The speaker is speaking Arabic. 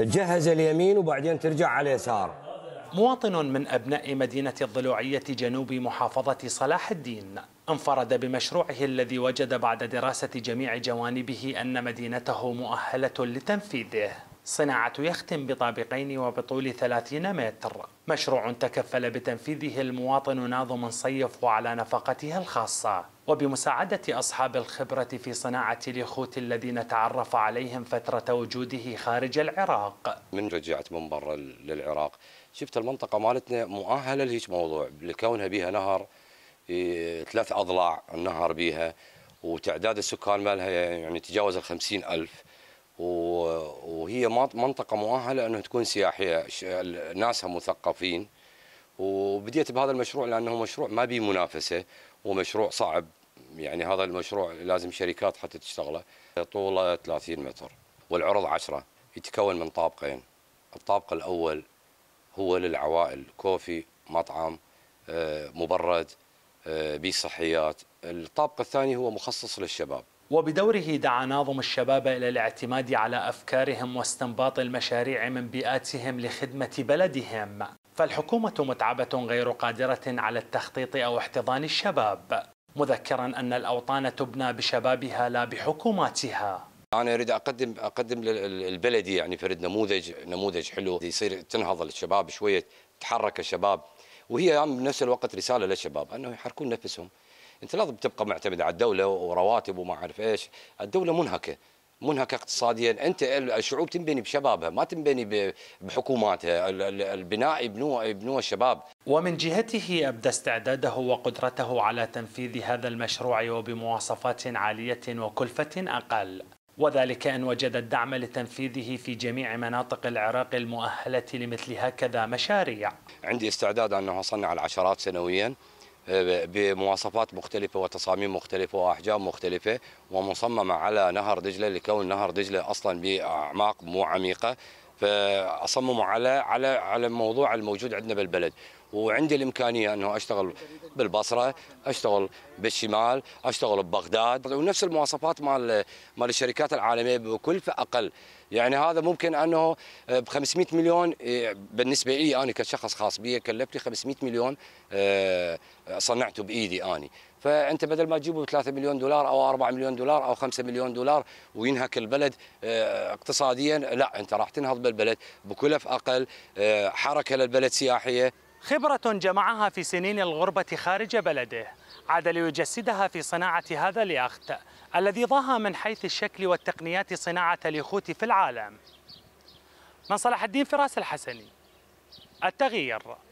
جهز اليمين وبعدين ترجع على اليسار مواطن من أبناء مدينة الضلوعية جنوب محافظة صلاح الدين انفرد بمشروعه الذي وجد بعد دراسة جميع جوانبه أن مدينته مؤهلة لتنفيذه صناعة يخت بطابقين وبطول 30 متر مشروع تكفل بتنفيذه المواطن ناظم صيف على نفقته الخاصة وبمساعدة أصحاب الخبرة في صناعة اليخوت الذين تعرف عليهم فترة وجوده خارج العراق من رجعت من برا للعراق شفت المنطقة مالتنا مؤهلة لهيش موضوع لكونها بيها نهر ثلاث أضلاع النهر بيها وتعداد السكان مالها يعني تجاوز الخمسين ألف وهي منطقه مؤهله انه تكون سياحيه ناسها مثقفين وبديت بهذا المشروع لانه مشروع ما بيه منافسه ومشروع صعب يعني هذا المشروع لازم شركات حتى تشتغله طوله 30 متر والعرض 10 يتكون من طابقين الطابق الاول هو للعوائل كوفي مطعم آه، مبرد آه، بيه صحيات الطابق الثاني هو مخصص للشباب وبدوره دعا ناظم الشباب إلى الاعتماد على أفكارهم واستنباط المشاريع من بيئاتهم لخدمة بلدهم فالحكومة متعبة غير قادرة على التخطيط أو احتضان الشباب مذكرا أن الأوطان تبنى بشبابها لا بحكوماتها انا اريد اقدم اقدم للبلدي يعني فرد نموذج نموذج حلو يصير تنهض الشباب شويه تحرك الشباب وهي بنفس الوقت رساله للشباب انه يحركون نفسهم انت لازم تبقى معتمد على الدوله ورواتب وما اعرف ايش الدوله منهكه منهكه اقتصاديا انت الشعوب تنبني بشبابها ما تنبني بحكوماتها البناء يبنوه يبنوه الشباب ومن جهته ابدى استعداده وقدرته على تنفيذ هذا المشروع وبمواصفات عاليه وكلفه اقل وذلك أن وجد الدعم لتنفيذه في جميع مناطق العراق المؤهلة لمثل هكذا مشاريع عندي استعداد أنه أصنع العشرات سنويا بمواصفات مختلفة وتصاميم مختلفة وأحجام مختلفة ومصممة على نهر دجلة لكون نهر دجلة أصلا بأعماق مو عميقة فاصممه على على على الموضوع الموجود عندنا بالبلد وعندي الامكانيه انه اشتغل بالبصره، اشتغل بالشمال، اشتغل ببغداد ونفس المواصفات مال مال الشركات العالميه بكلفه اقل، يعني هذا ممكن انه ب 500 مليون بالنسبه لي انا كشخص خاص بي كلفتي 500 مليون آه، صنعته بايدي اني، فانت بدل ما تجيبه 3 مليون دولار او 4 مليون دولار او 5 مليون دولار وينهك البلد آه، اقتصاديا لا انت راح تنهض بالبلد بكلف اقل آه، حركه للبلد سياحيه خبرة جمعها في سنين الغربة خارج بلده عاد ليجسدها في صناعة هذا اليخت الذي ضاها من حيث الشكل والتقنيات صناعة اليخوت في العالم من صلاح الدين فراس الحسني التغيير